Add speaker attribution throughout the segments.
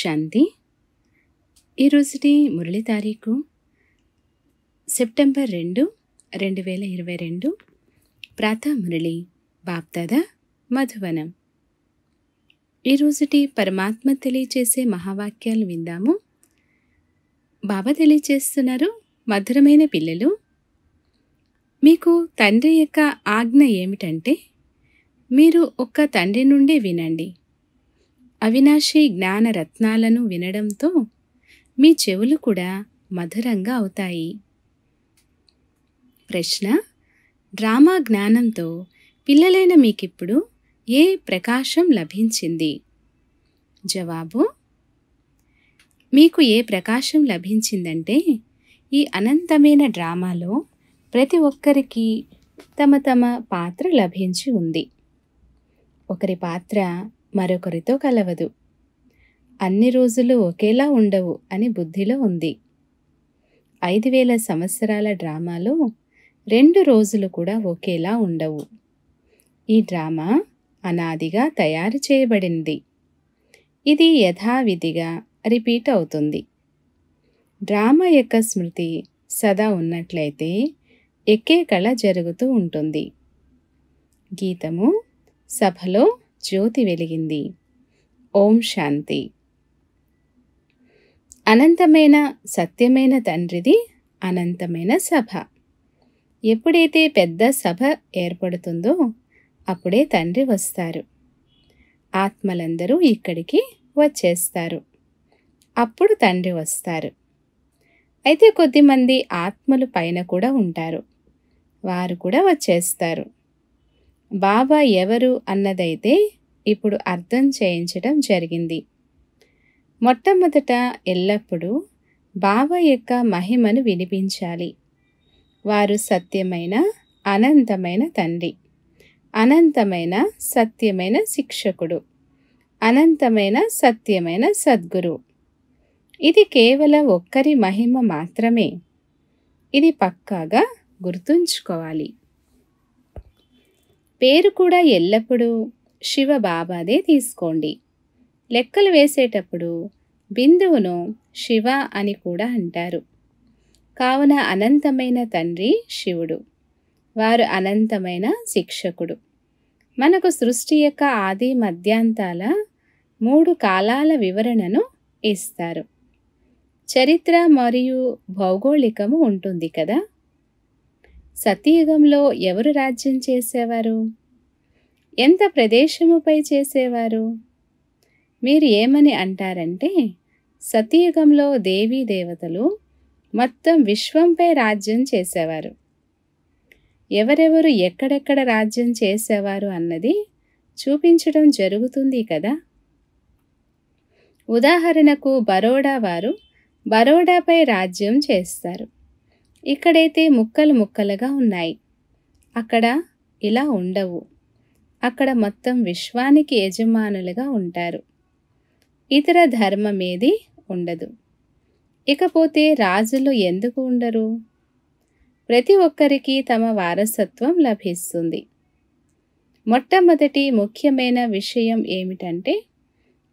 Speaker 1: శాంతి ఈరోజుటి మురళి తారీఖు సెప్టెంబర్ రెండు రెండు వేల ఇరవై రెండు ప్రాత మురళి బాప్దాద మధువనం ఈరోజుటి పరమాత్మ తెలియచేసే మహావాక్యాలు విందాము బాబా తెలియచేస్తున్నారు మధురమైన పిల్లలు మీకు తండ్రి యొక్క ఆజ్ఞ ఏమిటంటే మీరు ఒక్క తండ్రి నుండే వినండి అవినాశి జ్ఞాన రత్నాలను వినడంతో మీ చెవులు కూడా మధురంగా అవుతాయి ప్రశ్న డ్రామా జ్ఞానంతో పిల్లలైన మీకిప్పుడు ఏ ప్రకాశం లభించింది జవాబు మీకు ఏ ప్రకాశం లభించిందంటే ఈ అనంతమైన డ్రామాలో ప్రతి ఒక్కరికి తమ తమ పాత్ర లభించి ఉంది ఒకరి పాత్ర మరొకరితో కలవదు అన్ని రోజులు ఒకేలా ఉండవు అని బుద్ధిలో ఉంది ఐదు వేల సంవత్సరాల డ్రామాలో రెండు రోజులు కూడా ఒకేలా ఉండవు ఈ డ్రామా అనాదిగా తయారు చేయబడింది ఇది యథావిధిగా రిపీట్ అవుతుంది డ్రామా యొక్క స్మృతి సదా ఉన్నట్లయితే ఎక్కే కళ జరుగుతూ ఉంటుంది గీతము సభలో జ్యోతి వెలిగింది ఓం శాంతి అనంతమైన సత్యమైన తండ్రిది అనంతమైన సభ ఎప్పుడైతే పెద్ద సభ ఏర్పడుతుందో అప్పుడే తండ్రి వస్తారు ఆత్మలందరూ ఇక్కడికి వచ్చేస్తారు అప్పుడు తండ్రి వస్తారు అయితే కొద్దిమంది ఆత్మలు పైన కూడా ఉంటారు వారు కూడా వచ్చేస్తారు బాబా ఎవరు అన్నదైతే ఇప్పుడు అర్థం చేయించడం జరిగింది మొట్టమొదట ఎల్లప్పుడూ బాబా యొక్క మహిమను వినిపించాలి వారు సత్యమైన అనంతమైన తండ్రి అనంతమైన సత్యమైన శిక్షకుడు అనంతమైన సత్యమైన సద్గురు ఇది కేవలం ఒక్కరి మహిమ మాత్రమే ఇది పక్కాగా గుర్తుంచుకోవాలి పేరు కూడా ఎల్లప్పుడూ శివ బాబాదే తీసుకోండి లెక్కలు వేసేటప్పుడు బిందువును శివ అని కూడా అంటారు కావున అనంతమైన తండ్రి శివుడు వారు అనంతమైన శిక్షకుడు మనకు సృష్టి యొక్క ఆది మధ్యాంతాల మూడు కాలాల వివరణను ఇస్తారు చరిత్ర మరియు భౌగోళికము ఉంటుంది కదా సతీయుగంలో ఎవరు రాజ్యం చేసేవారు ఎంత ప్రదేశముపై చేసేవారు మీరు ఏమని అంటారంటే సతీయుగంలో దేవీ దేవతలు మొత్తం విశ్వంపై రాజ్యం చేసేవారు ఎవరెవరు ఎక్కడెక్కడ రాజ్యం చేసేవారు అన్నది చూపించడం జరుగుతుంది కదా ఉదాహరణకు బరోడా వారు బరోడాపై రాజ్యం చేస్తారు ఇక్కడైతే ముక్కలు ముక్కలుగా ఉన్నాయి అక్కడ ఇలా ఉండవు అక్కడ మొత్తం విశ్వానికి యజమానులుగా ఉంటారు ఇతర ధర్మమేది ఉండదు ఇకపోతే రాజులు ఎందుకు ఉండరు ప్రతి ఒక్కరికి తమ వారసత్వం లభిస్తుంది మొట్టమొదటి ముఖ్యమైన విషయం ఏమిటంటే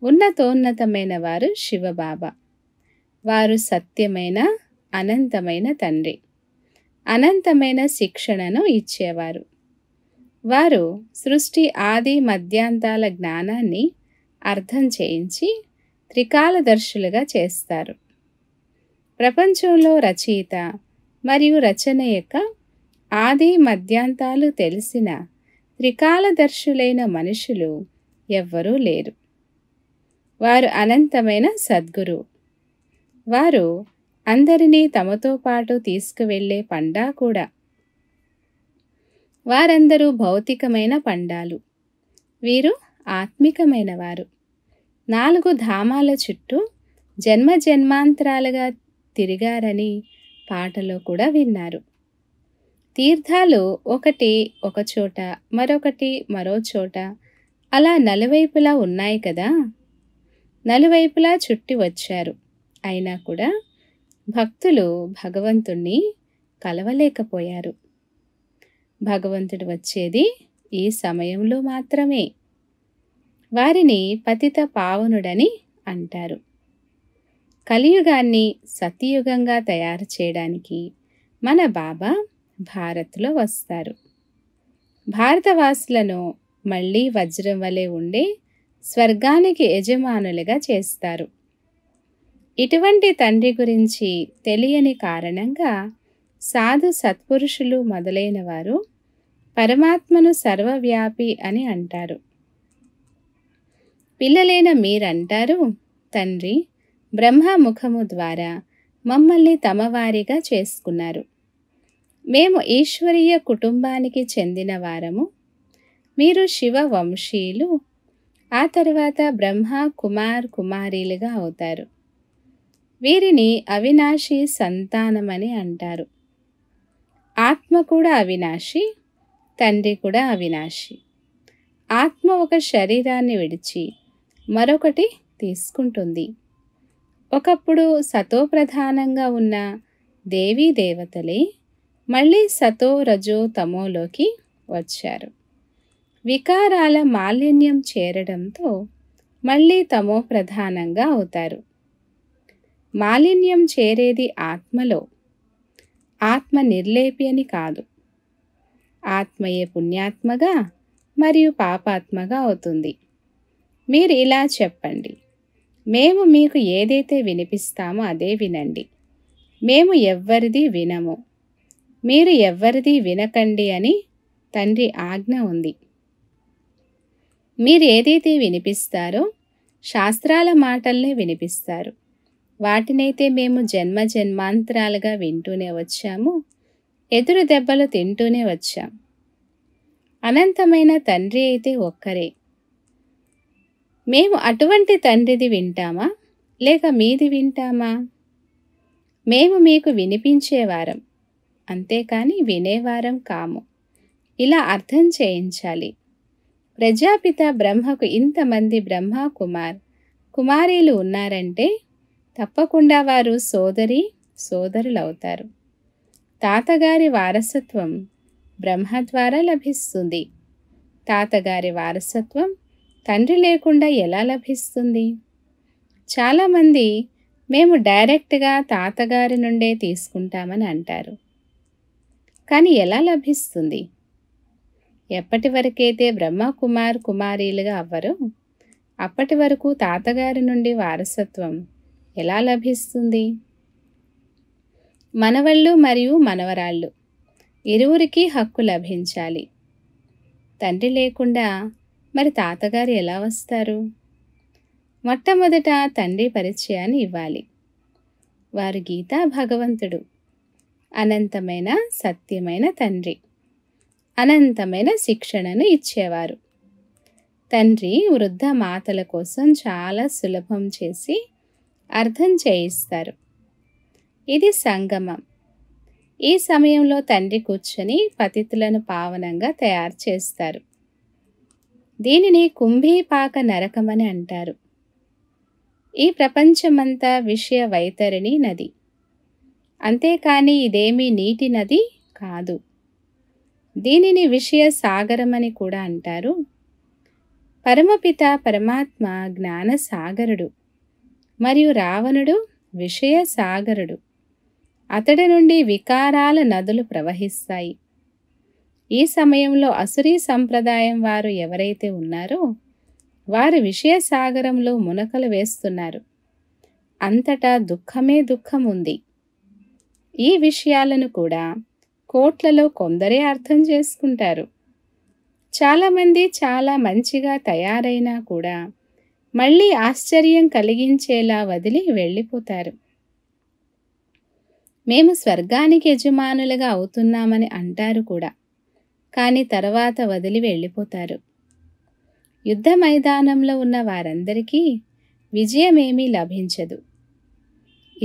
Speaker 1: ఉన్నతోన్నతమైన వారు శివబాబా వారు సత్యమైన అనంతమైన తండ్రి అనంతమైన శిక్షణను ఇచ్చేవారు వారు సృష్టి ఆది మధ్యాంతాల జ్ఞానాన్ని అర్థం చేయించి త్రికాలదర్శులుగా చేస్తారు ప్రపంచంలో రచయిత మరియు రచన యొక్క ఆది మధ్యాంతాలు తెలిసిన త్రికాలదర్శులైన మనుషులు ఎవ్వరూ లేరు వారు అనంతమైన సద్గురు వారు అందరినీ తమతో పాటు తీసుకువెళ్లే పండా కూడా వారందరూ భౌతికమైన పండాలు వీరు ఆత్మికమైన వారు నాలుగు ధామాల చుట్టూ జన్మ జన్మాంతరాలుగా తిరిగారని పాటలో కూడా విన్నారు తీర్థాలు ఒకటి ఒకచోట మరొకటి మరోచోట అలా నలువైపులా ఉన్నాయి కదా నలువైపులా చుట్టి వచ్చారు అయినా కూడా భక్తులు భగవంతుణ్ణి కలవలేకపోయారు భగవంతుడు వచ్చేది ఈ సమయంలో మాత్రమే వారిని పతిత పావనుడని అంటారు కలియుగాన్ని సతీయుగంగా తయారు చేయడానికి మన బాబా భారత్లో వస్తారు భారతవాసులను మళ్ళీ వజ్రం వలె ఉండే స్వర్గానికి యజమానులుగా చేస్తారు ఇటువంటి తండ్రి గురించి తెలియని కారణంగా సాధు సత్పురుషులు మొదలైన వారు పరమాత్మను సర్వవ్యాపి అని అంటారు పిల్లలైన మీరంటారు తండ్రి బ్రహ్మముఖము ద్వారా మమ్మల్ని తమవారిగా చేసుకున్నారు మేము ఈశ్వరీయ కుటుంబానికి చెందిన వారము మీరు శివ వంశీయులు ఆ తర్వాత బ్రహ్మ కుమార్ కుమారీలుగా అవుతారు వీరిని అవినాశి సంతానమని అంటారు ఆత్మ కూడా అవినాశి తండ్రి కూడా అవినాశి ఆత్మ ఒక శరీరాన్ని విడిచి మరొకటి తీసుకుంటుంది ఒకప్పుడు సతోప్రధానంగా ఉన్న దేవీ దేవతలే మళ్ళీ సతో రజో తమోలోకి వచ్చారు వికారాల మాలిన్యం చేరడంతో మళ్ళీ తమో ప్రధానంగా అవుతారు మాలిన్యం చేరేది ఆత్మలో ఆత్మ నిర్లేపి అని కాదు ఆత్మయే పుణ్యాత్మగా మరియు పాపాత్మగా అవుతుంది మీరు ఇలా చెప్పండి మేము మీకు ఏదైతే వినిపిస్తామో అదే వినండి మేము ఎవ్వరిది వినము మీరు ఎవ్వరిది వినకండి అని తండ్రి ఆజ్ఞ ఉంది మీరు ఏదైతే వినిపిస్తారో శాస్త్రాల మాటల్నే వినిపిస్తారు వాటినైతే మేము జన్మ జన్మాంతరాలుగా వింటూనే వచ్చాము ఎదురు దెబ్బలు తింటూనే వచ్చాం అనంతమైన తండ్రి అయితే ఒక్కరే మేము అటువంటి తండ్రిది వింటామా లేక మీది వింటామా మేము మీకు వినిపించేవారం అంతేకాని వినేవారం కాము ఇలా అర్థం చేయించాలి ప్రజాపిత బ్రహ్మకు ఇంతమంది బ్రహ్మ కుమార్ కుమారీలు ఉన్నారంటే తప్పకుండా వారు సోదరి సోదరులు అవుతారు తాతగారి వారసత్వం బ్రహ్మ ద్వారా లభిస్తుంది తాతగారి వారసత్వం తండ్రి లేకుండా ఎలా లభిస్తుంది చాలామంది మేము డైరెక్ట్గా తాతగారి నుండే తీసుకుంటామని అంటారు కానీ ఎలా లభిస్తుంది ఎప్పటి వరకైతే బ్రహ్మ కుమార్ కుమారీలుగా అవ్వరో అప్పటి వరకు తాతగారి నుండి వారసత్వం ఎలా లభిస్తుంది మనవళ్ళు మరియు మనవరాళ్ళు ఇరువురికి హక్కు లభించాలి తండ్రి లేకుండా మరి తాతగారు ఎలా వస్తారు మొట్టమొదట తండ్రి పరిచయాన్ని ఇవ్వాలి వారు గీతా భగవంతుడు అనంతమైన సత్యమైన తండ్రి అనంతమైన శిక్షణను ఇచ్చేవారు తండ్రి వృద్ధ మాతల కోసం చాలా సులభం చేసి అర్థం చేయిస్తారు ఇది సంగమం ఈ సమయంలో తండ్రి కూర్చొని పతితులను పావనంగా తయారు చేస్తారు దీనిని కుంభీపాక నరకమని అంటారు ఈ ప్రపంచమంతా విషయ వైతరిణి నది అంతేకాని ఇదేమీ నీటి నది కాదు దీనిని విషయ సాగరమని కూడా అంటారు పరమపిత పరమాత్మ జ్ఞాన సాగరుడు మరియు రావణుడు విషయసాగరుడు అతడి నుండి వికారాల నదులు ప్రవహిస్తాయి ఈ సమయంలో అసురీ సంప్రదాయం వారు ఎవరైతే ఉన్నారో వారు విషయసాగరంలో మునకలు వేస్తున్నారు అంతటా దుఃఖమే దుఃఖం ఉంది ఈ విషయాలను కూడా కోట్లలో కొందరే అర్థం చేసుకుంటారు చాలామంది చాలా మంచిగా తయారైనా కూడా మళ్ళీ ఆశ్చర్యం కలిగించేలా వదిలి వెళ్ళిపోతారు మేము స్వర్గానికి యజమానులుగా అవుతున్నామని అంటారు కూడా కానీ తర్వాత వదిలి వెళ్ళిపోతారు యుద్ధ మైదానంలో ఉన్న వారందరికీ విజయమేమీ లభించదు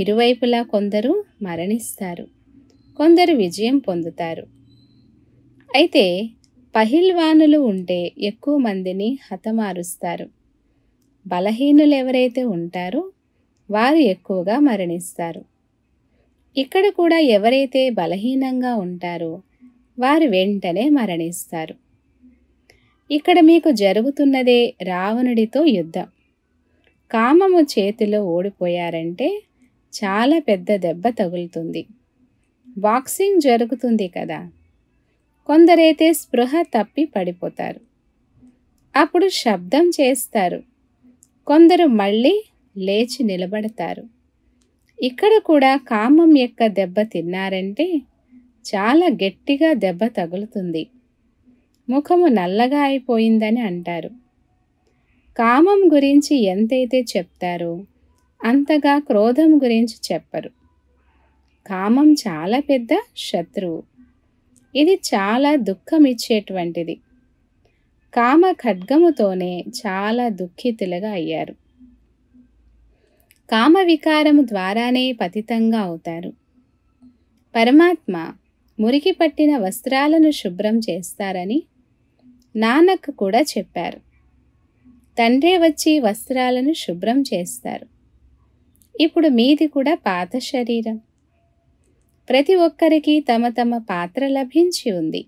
Speaker 1: ఇరువైపులా కొందరు మరణిస్తారు కొందరు విజయం పొందుతారు అయితే పహిల్వానులు ఉంటే ఎక్కువ మందిని హతమారుస్తారు బలహీనులు ఎవరైతే ఉంటారో వారు ఎక్కువగా మరణిస్తారు ఇక్కడ కూడా ఎవరైతే బలహీనంగా ఉంటారో వారు వెంటనే మరణిస్తారు ఇక్కడ మీకు జరుగుతున్నదే రావణుడితో యుద్ధం కామము చేతిలో ఓడిపోయారంటే చాలా పెద్ద దెబ్బ తగులుతుంది బాక్సింగ్ జరుగుతుంది కదా కొందరైతే స్పృహ తప్పి పడిపోతారు అప్పుడు శబ్దం చేస్తారు కొందరు మళ్ళీ లేచి నిలబడతారు ఇక్కడ కూడా కామం యొక్క దెబ్బ తిన్నారంటే చాలా గట్టిగా దెబ్బ తగులుతుంది ముఖము నల్లగా అయిపోయిందని అంటారు కామం గురించి ఎంతైతే చెప్తారో అంతగా క్రోధం గురించి చెప్పరు కామం చాలా పెద్ద శత్రువు ఇది చాలా దుఃఖమిచ్చేటువంటిది కామ ఖడ్గముతోనే చాలా దుఃఖితులుగా అయ్యారు కామ వికారము ద్వారానే పతితంగా అవుతారు పరమాత్మ మురికి పట్టిన వస్త్రాలను శుభ్రం చేస్తారని నానక్ కూడా చెప్పారు తండ్రే వచ్చి వస్త్రాలను శుభ్రం చేస్తారు ఇప్పుడు మీది కూడా పాత శరీరం ప్రతి ఒక్కరికి తమ తమ పాత్ర లభించి ఉంది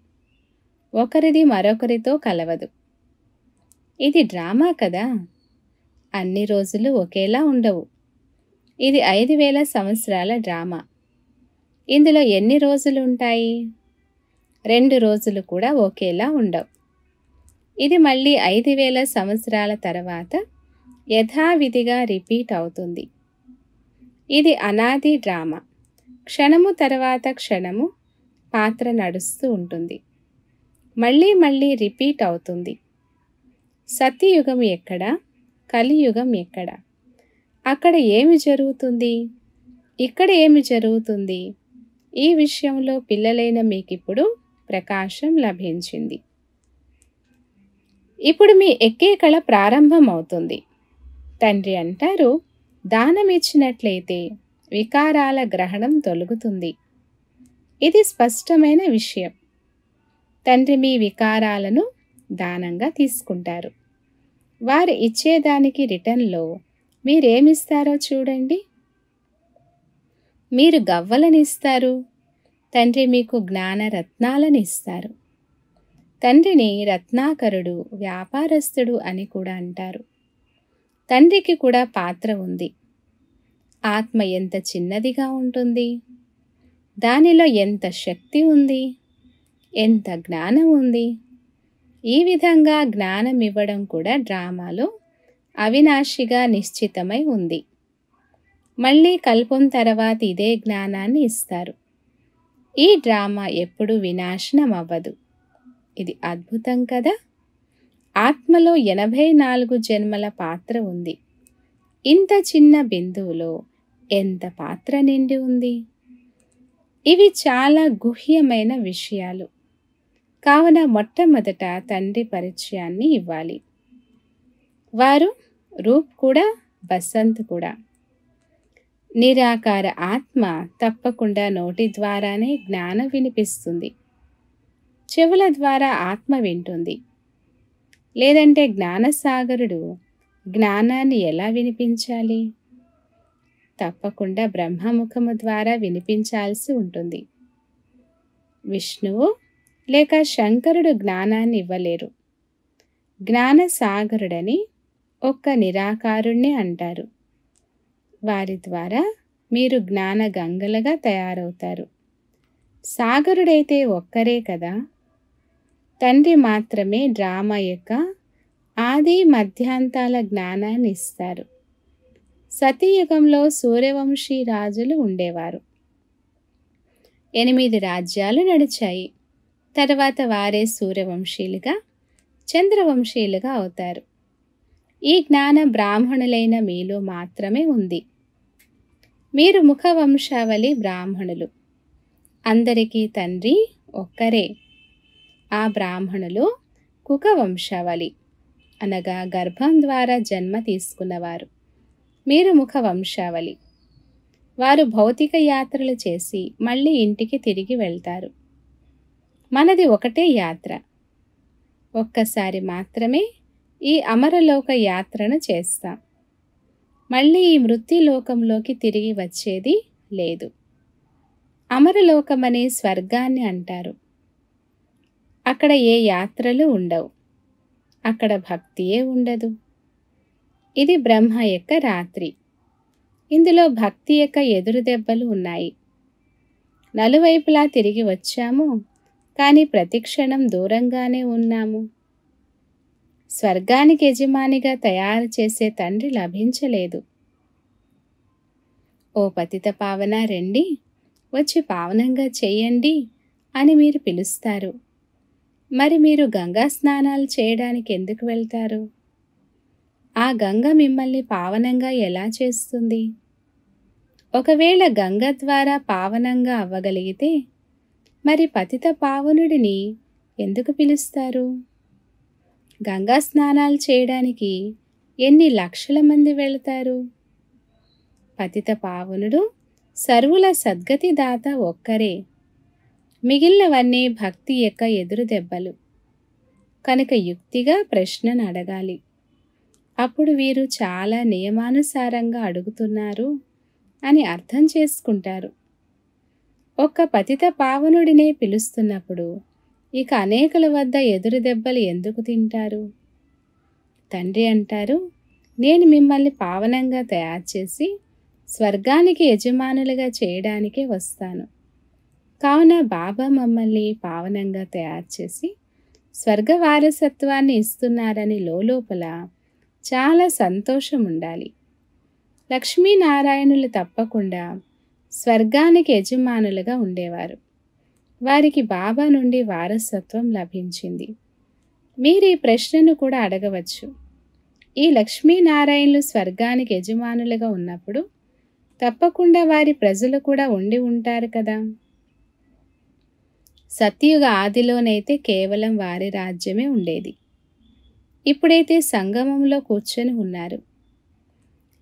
Speaker 1: ఒకరిది మరొకరితో కలవదు ఇది డ్రామా కదా అన్ని రోజులు ఒకేలా ఉండవు ఇది ఐదు వేల సంవత్సరాల డ్రామా ఇందులో ఎన్ని రోజులు ఉంటాయి రెండు రోజులు కూడా ఒకేలా ఉండవు ఇది మళ్ళీ ఐదు వేల సంవత్సరాల తర్వాత యథావిధిగా రిపీట్ అవుతుంది ఇది అనాది డ్రామా క్షణము తర్వాత క్షణము పాత్ర నడుస్తూ ఉంటుంది మళ్ళీ మళ్ళీ రిపీట్ అవుతుంది సత్యయుగం ఎక్కడ కలియుగం ఎక్కడ అక్కడ ఏమి జరుగుతుంది ఇక్కడ ఏమి జరుగుతుంది ఈ విషయంలో పిల్లలైన మీకిప్పుడు ప్రకాశం లభించింది ఇప్పుడు మీ ఎక్కే కళ ప్రారంభమవుతుంది తండ్రి అంటారు దానమిచ్చినట్లయితే వికారాల గ్రహణం తొలుగుతుంది ఇది స్పష్టమైన విషయం తండ్రి మీ వికారాలను దానంగా తీసుకుంటారు వారు ఇచ్చేదానికి రిటర్న్లో మీరేమిస్తారో చూడండి మీరు గవ్వలనిస్తారు తండ్రి మీకు జ్ఞాన రత్నాలను ఇస్తారు తండ్రిని రత్నాకరుడు వ్యాపారస్తుడు అని కూడా అంటారు తండ్రికి కూడా పాత్ర ఉంది ఆత్మ ఎంత చిన్నదిగా ఉంటుంది దానిలో ఎంత శక్తి ఉంది ఎంత జ్ఞానం ఉంది ఈ విధంగా జ్ఞానం ఇవ్వడం కూడా డ్రామాలో అవినాశిగా నిశ్చితమై ఉంది మళ్ళీ కల్పం తర్వాత ఇదే జ్ఞానాన్ని ఇస్తారు ఈ డ్రామా ఎప్పుడు వినాశనం అవ్వదు ఇది అద్భుతం కదా ఆత్మలో ఎనభై నాలుగు జన్మల పాత్ర ఉంది ఇంత చిన్న బిందువులో ఎంత పాత్ర నిండి ఉంది ఇవి చాలా గుహ్యమైన విషయాలు కావున మొట్టమొదట తండ్రి పరిచయాన్ని ఇవ్వాలి వారు రూప్ కూడా బసంత్ కూడా నిరాకార ఆత్మ తప్పకుండా నోటి ద్వారానే జ్ఞానం వినిపిస్తుంది చెవుల ద్వారా ఆత్మ వింటుంది లేదంటే జ్ఞానసాగరుడు జ్ఞానాన్ని ఎలా వినిపించాలి తప్పకుండా బ్రహ్మముఖము ద్వారా వినిపించాల్సి ఉంటుంది విష్ణువు లేక శంకరుడు జ్ఞానాన్ని ఇవ్వలేరు జ్ఞానసాగరుడని ఒక్క నిరాకారుణ్ణి అంటారు వారి ద్వారా మీరు జ్ఞాన గంగలుగా తయారవుతారు సాగరుడైతే ఒక్కరే కదా తండ్రి మాత్రమే డ్రామా యొక్క ఆది మధ్యాంతాల జ్ఞానాన్ని ఇస్తారు సతీయుగంలో సూర్యవంశీ రాజులు ఉండేవారు ఎనిమిది రాజ్యాలు నడిచాయి తర్వాత వారే సూర్యవంశీయులుగా చంద్రవంశీయులుగా అవుతారు ఈ జ్ఞానం బ్రాహ్మణులైన మీలో మాత్రమే ఉంది మీరు ముఖవంశావళి బ్రాహ్మణులు అందరికీ తండ్రి ఒక్కరే ఆ బ్రాహ్మణులు కుక వంశావళి అనగా గర్భం ద్వారా జన్మ తీసుకున్నవారు మీరు ముఖ వంశావళి వారు భౌతిక యాత్రలు చేసి మళ్ళీ ఇంటికి తిరిగి వెళ్తారు మనది ఒకటే యాత్ర ఒక్కసారి మాత్రమే ఈ అమరలోక యాత్రను చేస్తాం మళ్ళీ ఈ మృత్యులోకంలోకి తిరిగి వచ్చేది లేదు అమరలోకమనే స్వర్గాన్ని అంటారు అక్కడ ఏ యాత్రలు ఉండవు అక్కడ భక్తియే ఉండదు ఇది బ్రహ్మ యొక్క రాత్రి ఇందులో భక్తి యొక్క ఎదురు దెబ్బలు ఉన్నాయి నలువైపులా తిరిగి వచ్చాము కానీ ప్రతిక్షణం దూరంగానే ఉన్నాము స్వర్గానికి యజమానిగా తయారు చేసే తండ్రి లభించలేదు ఓ పతిత పావన రండి వచ్చి పావనంగా చేయండి అని మీరు పిలుస్తారు మరి మీరు గంగా స్నానాలు చేయడానికి ఎందుకు వెళ్తారు ఆ గంగ మిమ్మల్ని పావనంగా ఎలా చేస్తుంది ఒకవేళ గంగ ద్వారా పావనంగా అవ్వగలిగితే మరి పతిత పావనుడిని ఎందుకు పిలుస్తారు గంగా స్నానాలు చేయడానికి ఎన్ని లక్షల మంది వెళతారు పతిత పావనుడు సర్వుల సద్గతి దాత ఒక్కరే మిగిలినవన్నీ భక్తి యొక్క ఎదురు దెబ్బలు కనుక యుక్తిగా ప్రశ్నను అడగాలి అప్పుడు వీరు చాలా నియమానుసారంగా అడుగుతున్నారు అని అర్థం చేసుకుంటారు ఒక్క పతిత పావనుడినే పిలుస్తున్నప్పుడు ఇక అనేకుల వద్ద ఎదురు దెబ్బలు ఎందుకు తింటారు తండ్రి అంటారు నేను మిమ్మల్ని పావనంగా తయారు చేసి స్వర్గానికి యజమానులుగా చేయడానికే వస్తాను కావున బాబా మమ్మల్ని పావనంగా తయారు చేసి స్వర్గ వారసత్వాన్ని ఇస్తున్నారని లోపల చాలా సంతోషం ఉండాలి లక్ష్మీనారాయణులు తప్పకుండా స్వర్గానికి యజమానులుగా ఉండేవారు వారికి బాబా నుండి వారసత్వం లభించింది మీరు ఈ ప్రశ్నను కూడా అడగవచ్చు ఈ లక్ష్మీనారాయణులు స్వర్గానికి యజమానులుగా ఉన్నప్పుడు తప్పకుండా వారి ప్రజలు కూడా ఉండి ఉంటారు కదా సత్యుగ ఆదిలోనైతే కేవలం వారి రాజ్యమే ఉండేది ఇప్పుడైతే సంగమంలో కూర్చొని ఉన్నారు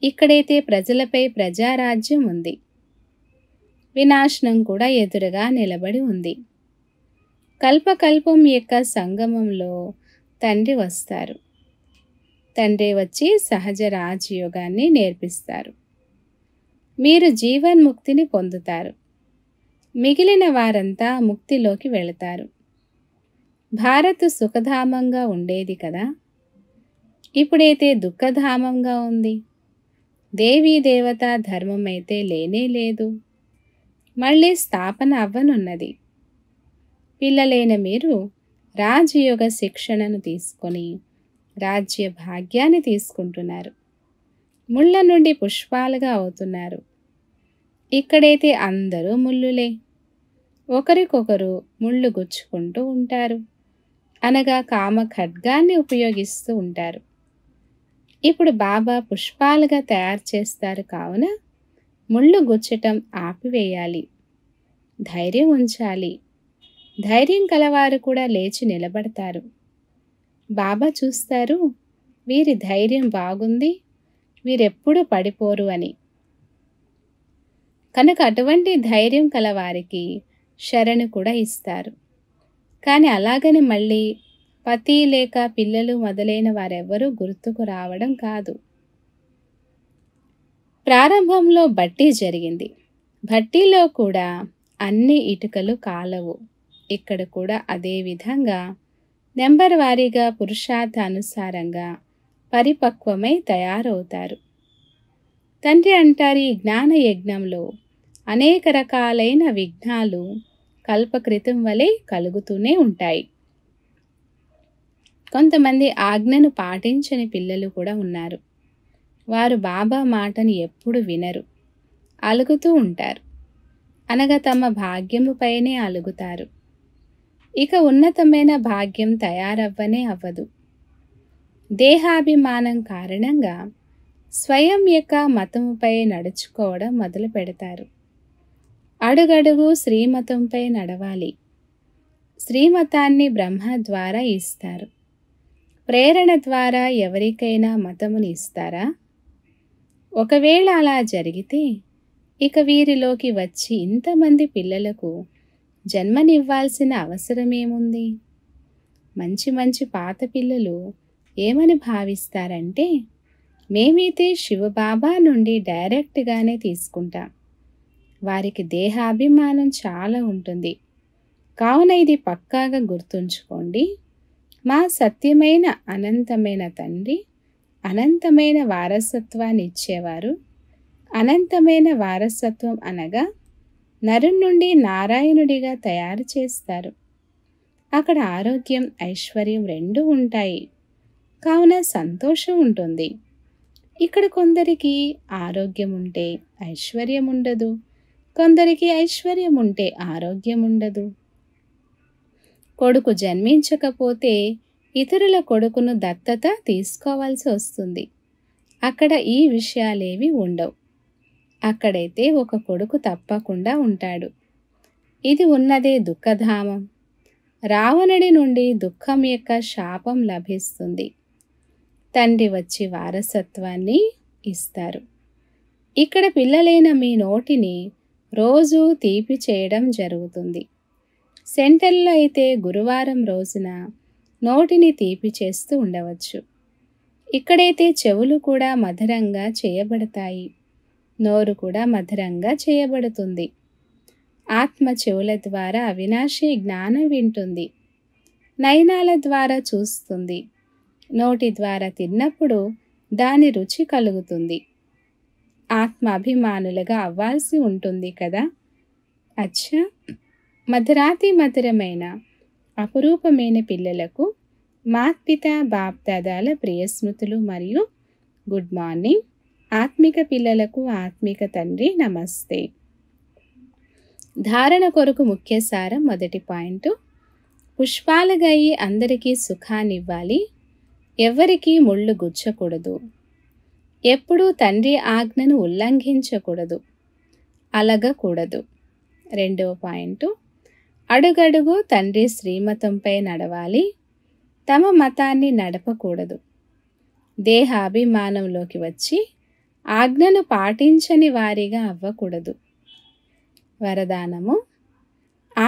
Speaker 1: ఇక్కడైతే ప్రజలపై ప్రజారాజ్యం ఉంది వినాశనం కూడా ఎదురుగా నిలబడి ఉంది కల్పకల్పం యొక్క సంగమంలో తండ్రి వస్తారు తండ్రి వచ్చి సహజ రాజయోగాన్ని నేర్పిస్తారు మీరు జీవన్ముక్తిని పొందుతారు మిగిలిన వారంతా ముక్తిలోకి వెళతారు భారత్ సుఖధామంగా ఉండేది కదా ఇప్పుడైతే దుఃఖధామంగా ఉంది దేవీ దేవత ధర్మమైతే లేనే లేదు మళ్ళీ స్థాపన అవ్వనున్నది పిల్లలైన మీరు రాజయోగ శిక్షణను తీసుకొని రాజ్య భాగ్యాన్ని తీసుకుంటున్నారు ముళ్ళ నుండి పుష్పాలుగా అవుతున్నారు ఇక్కడైతే అందరూ ముళ్ళులే ఒకరికొకరు ముళ్ళు గుచ్చుకుంటూ ఉంటారు అనగా కామ ఖడ్గాన్ని ఉపయోగిస్తూ ఉంటారు ఇప్పుడు బాబా పుష్పాలుగా తయారు చేస్తారు కావున ముళ్ళు గుచ్చటం ఆపివేయాలి ధైర్యం ఉంచాలి ధైర్యం కలవారు కూడా లేచి నిలబడతారు బాబా చూస్తారు వీరి ధైర్యం బాగుంది వీరెప్పుడు పడిపోరు అని కనుక అటువంటి ధైర్యం కలవారికి శరణు కూడా ఇస్తారు కానీ అలాగని మళ్ళీ పతి లేక పిల్లలు మొదలైన వారెవ్వరూ గుర్తుకు రావడం కాదు ప్రారంభంలో భట్టీ జరిగింది భట్టీలో కూడా అన్ని ఇటుకలు కాలవు ఇక్కడ కూడా అదే విధంగా నెంబర్ వారీగా పురుషార్థానుసారంగా పరిపక్వమై తయారవుతారు తండ్రి అంటారు ఈ జ్ఞాన యజ్ఞంలో అనేక రకాలైన విఘ్నాలు కల్పకృతం వలె కలుగుతూనే ఉంటాయి కొంతమంది ఆజ్ఞను పాటించని పిల్లలు కూడా ఉన్నారు వారు బాబా మాటను ఎప్పుడు వినరు అలుగుతూ ఉంటారు అనగా తమ భాగ్యముపైనే అలుగుతారు ఇక ఉన్నతమైన భాగ్యం తయారవ్వనే అవ్వదు దేహాభిమానం కారణంగా స్వయం యొక్క మతముపై నడుచుకోవడం మొదలు పెడతారు అడుగడుగు శ్రీమతంపై నడవాలి శ్రీమతాన్ని బ్రహ్మ ద్వారా ఇస్తారు ప్రేరణ ద్వారా ఎవరికైనా మతమును ఇస్తారా ఒకవేళ అలా జరిగితే ఇక వీరిలోకి వచ్చి ఇంతమంది పిల్లలకు జన్మనివ్వాల్సిన అవసరమేముంది మంచి మంచి పాత పిల్లలు ఏమని భావిస్తారంటే మేమైతే శివబాబా నుండి డైరెక్ట్గానే తీసుకుంటాం వారికి దేహాభిమానం చాలా ఉంటుంది కావున ఇది పక్కాగా గుర్తుంచుకోండి మా సత్యమైన అనంతమైన తండ్రి అనంతమైన వారసత్వాన్ని ఇచ్చేవారు అనంతమైన వారసత్వం అనగా నరు నుండి నారాయణుడిగా తయారు చేస్తారు అక్కడ ఆరోగ్యం ఐశ్వర్యం రెండూ ఉంటాయి కావున సంతోషం ఉంటుంది ఇక్కడ కొందరికి ఆరోగ్యం ఉంటే ఐశ్వర్యం ఉండదు కొందరికి ఐశ్వర్యం ఉంటే ఆరోగ్యం ఉండదు కొడుకు జన్మించకపోతే ఇతరుల కొడుకును దత్తత తీసుకోవాల్సి వస్తుంది అక్కడ ఈ విషయాలేవి ఉండవు అక్కడైతే ఒక కొడుకు తప్పకుండా ఉంటాడు ఇది ఉన్నదే దుఃఖధామం రావణుడి నుండి దుఃఖం యొక్క శాపం లభిస్తుంది తండ్రి వచ్చి వారసత్వాన్ని ఇస్తారు ఇక్కడ పిల్లలైన మీ నోటిని రోజు తీపి చేయడం జరుగుతుంది సెంటర్లో అయితే గురువారం రోజున నోటిని తీపి చేస్తూ ఉండవచ్చు ఇక్కడైతే చెవులు కూడా మధురంగా చేయబడతాయి నోరు కూడా మధురంగా చేయబడుతుంది ఆత్మ చెవుల ద్వారా అవినాశి జ్ఞానం వింటుంది నయనాల ద్వారా చూస్తుంది నోటి ద్వారా తిన్నప్పుడు దాని రుచి కలుగుతుంది ఆత్మాభిమానులుగా అవ్వాల్సి ఉంటుంది కదా అచ్చా మధురాతి మధురమైన అపురూపమైన పిల్లలకు మాత్పిత బాప్దాదాల ప్రియస్మృతులు మరియు గుడ్ మార్నింగ్ ఆత్మిక పిల్లలకు ఆత్మిక తండ్రి నమస్తే ధారణ కొరకు ముఖ్య సారం మొదటి పాయింట్ పుష్పాలగాయి అందరికీ సుఖాన్నివ్వాలి ఎవరికీ ముళ్ళు గుచ్చకూడదు ఎప్పుడూ తండ్రి ఆజ్ఞను ఉల్లంఘించకూడదు అలగకూడదు రెండవ పాయింట్ అడుగడుగు తండ్రి శ్రీమతంపై నడవాలి తమ మతాన్ని నడపకూడదు దేహాభిమానంలోకి వచ్చి ఆజ్ఞను పాటించని వారిగా అవ్వకూడదు వరదానము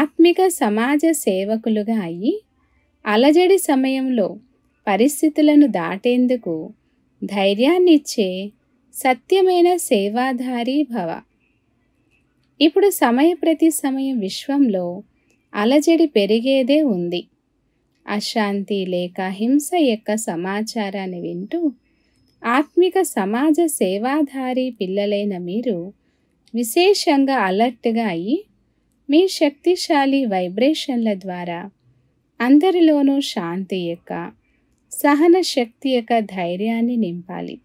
Speaker 1: ఆత్మిక సమాజ సేవకులుగా అయ్యి అలజడి సమయంలో పరిస్థితులను దాటేందుకు ధైర్యాన్నిచ్చే సత్యమైన సేవాధారీ భవ ఇప్పుడు సమయ ప్రతి సమయం విశ్వంలో అలజడి పెరిగేదే ఉంది అశాంతి లేక హింస యొక్క సమాచారాన్ని వింటూ ఆత్మిక సమాజ సేవాధారి పిల్లలైన మీరు విశేషంగా అలర్ట్గా అయ్యి మీ శక్తిశాలి వైబ్రేషన్ల ద్వారా అందరిలోనూ శాంతి యొక్క సహన శక్తి యొక్క ధైర్యాన్ని నింపాలి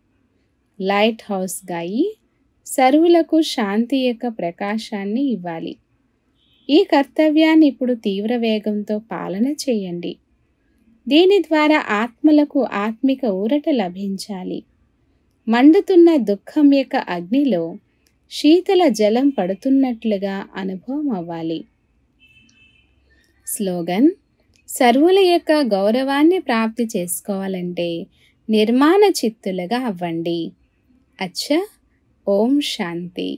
Speaker 1: లైట్ హౌస్గా అయ్యి సరువులకు శాంతి యొక్క ప్రకాశాన్ని ఇవ్వాలి ఈ కర్తవ్యాన్ని ఇప్పుడు తీవ్ర వేగంతో పాలన చేయండి దీని ద్వారా ఆత్మలకు ఆత్మిక ఊరట లభించాలి మండుతున్న దుఃఖం యొక్క అగ్నిలో శీతల జలం పడుతున్నట్లుగా అనుభవం అవ్వాలి స్లోగన్ సర్వుల యొక్క గౌరవాన్ని ప్రాప్తి చేసుకోవాలంటే నిర్మాణ చిత్తులుగా అవ్వండి అచ్చ ఓం శాంతి